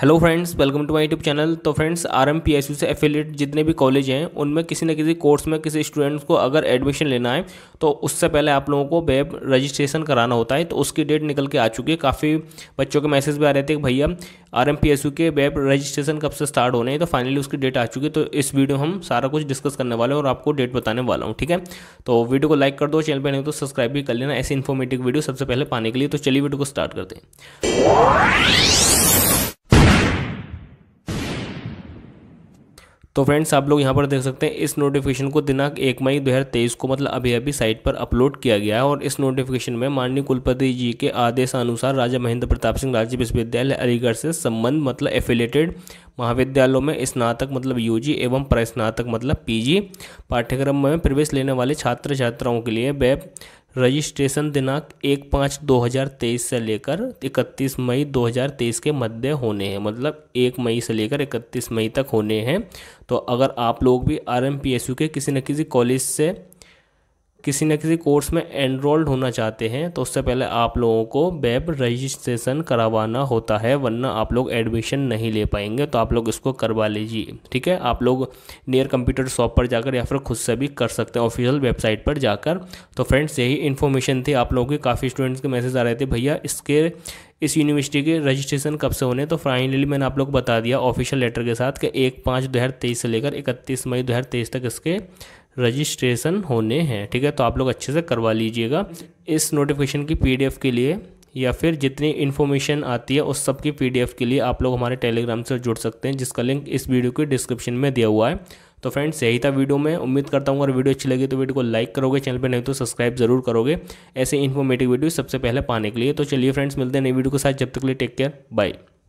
hello friends welcome to my YouTube channel तो friends R M P S U से affiliate जितने भी college हैं उनमें किसी न किसी कोर्स में किसी स्टूडेंट्स को अगर एडमिशन लेना है तो उससे पहले आप लोगों को वेब रजिस्ट्रेशन कराना होता है तो उसकी डेट निकल के आ चुकी है काफ़ी बच्चों के मैसेज भी आ रहे थे कि भैया R M P S U के वेब रजिस्ट्रेशन कब से स्टार्ट होने हैं तो फाइनली उसकी डेट आ चुकी है तो इस वीडियो हम सारा कुछ डिस्कस करने वाले हैं और आपको डेट बताने वाला हूँ ठीक है तो वीडियो को लाइक कर दो चैनल पर नहीं तो सब्सक्राइब भी कर लेना ऐसी इन्फॉर्मेटिव वीडियो सबसे पहले पाने के लिए तो चलिए वीडियो को स्टार्ट करते हैं तो फ्रेंड्स आप लोग यहाँ पर देख सकते हैं इस नोटिफिकेशन को दिनांक एक मई दो को मतलब अभी अभी साइट पर अपलोड किया गया है और इस नोटिफिकेशन में माननीय कुलपति जी के आदेशानुसार राजा महेंद्र प्रताप सिंह राज्य विश्वविद्यालय अलीगढ़ से संबंध मतलब एफिलेटेड महाविद्यालयों में स्नातक मतलब यूजी एवं प्रस्नातक मतलब पीजी पाठ्यक्रम में प्रवेश लेने वाले छात्र छात्राओं के लिए वेब रजिस्ट्रेशन दिनांक एक पाँच दो हज़ार तेईस से लेकर इकतीस मई दो हज़ार तेईस के मध्य होने हैं मतलब एक मई से लेकर इकतीस मई तक होने हैं तो अगर आप लोग भी R M P S U के किसी न किसी कॉलेज से किसी न किसी कोर्स में एनरोल्ड होना चाहते हैं तो उससे पहले आप लोगों को वेब रजिस्ट्रेशन करवाना होता है वरना आप लोग एडमिशन नहीं ले पाएंगे तो आप लोग इसको करवा लीजिए ठीक है आप लोग नियर कंप्यूटर शॉप पर जाकर या फिर खुद से भी कर सकते हैं ऑफिशियल वेबसाइट पर जाकर तो फ्रेंड्स यही इन्फॉर्मेशन थी आप लोगों के काफ़ी स्टूडेंट्स के मैसेज आ रहे थे भैया इसके इस यूनिवर्सिटी के रजिस्ट्रेशन कब से होने तो फाइनली मैंने आप लोग बता दिया ऑफिशियल लेटर के साथ कि एक पाँच दो हज़ार तेईस से लेकर इकतीस मई दो हज़ार तेईस तक इसके रजिस्ट्रेशन होने हैं ठीक है तो आप लोग अच्छे से करवा लीजिएगा इस नोटिफिकेशन की पी के लिए या फिर जितनी इन्फॉर्मेशन आती है उस सब की पीडीएफ के लिए आप लोग हमारे टेलीग्राम से जुड़ सकते हैं जिसका लिंक इस वीडियो के डिस्क्रिप्शन में दिया हुआ है तो फ्रेंड्स यही था वीडियो में उम्मीद करता हूँ अगर वीडियो अच्छी लगी तो वीडियो को लाइक करोगे चैनल पर नहीं तो सब्सक्राइब जरूर करोगे ऐसे इन्फॉर्मेटिव वीडियो सबसे पहले पाने के लिए तो चलिए फ्रेंड्स मिलते हैं नई वीडियो के साथ जब तक के लिए टेक केयर बाय